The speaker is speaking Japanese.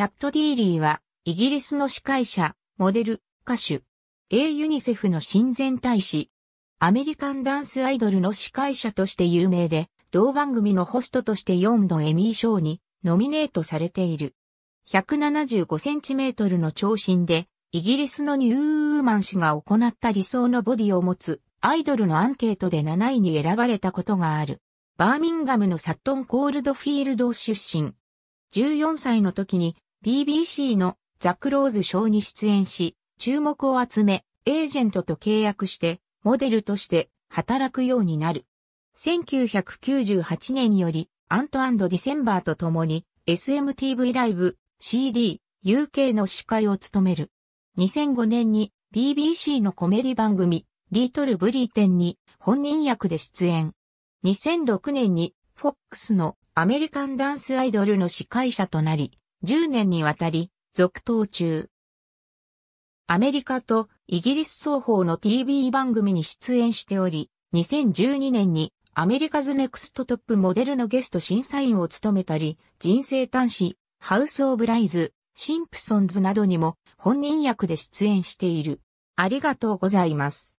キャット・ディーリーは、イギリスの司会者、モデル、歌手、A ユニセフの親善大使、アメリカンダンスアイドルの司会者として有名で、同番組のホストとして4度エミー賞にノミネートされている。175センチメートルの長身で、イギリスのニューウーマン氏が行った理想のボディを持つアイドルのアンケートで7位に選ばれたことがある。バーミンガムのサットン・コールドフィールド出身。14歳の時に BBC のザ・クローズショーに出演し、注目を集め、エージェントと契約して、モデルとして働くようになる。1998年より、アントディセンバーと共に、SMTV ライブ、CD、UK の司会を務める。2005年に BBC のコメディ番組、リートル・ブリーテンに本人役で出演。2006年に FOX のアメリカンダンスアイドルの司会者となり、10年にわたり、続投中。アメリカとイギリス双方の TV 番組に出演しており、2012年にアメリカズネクストトップモデルのゲスト審査員を務めたり、人生端子、ハウス・オブ・ライズ、シンプソンズなどにも本人役で出演している。ありがとうございます。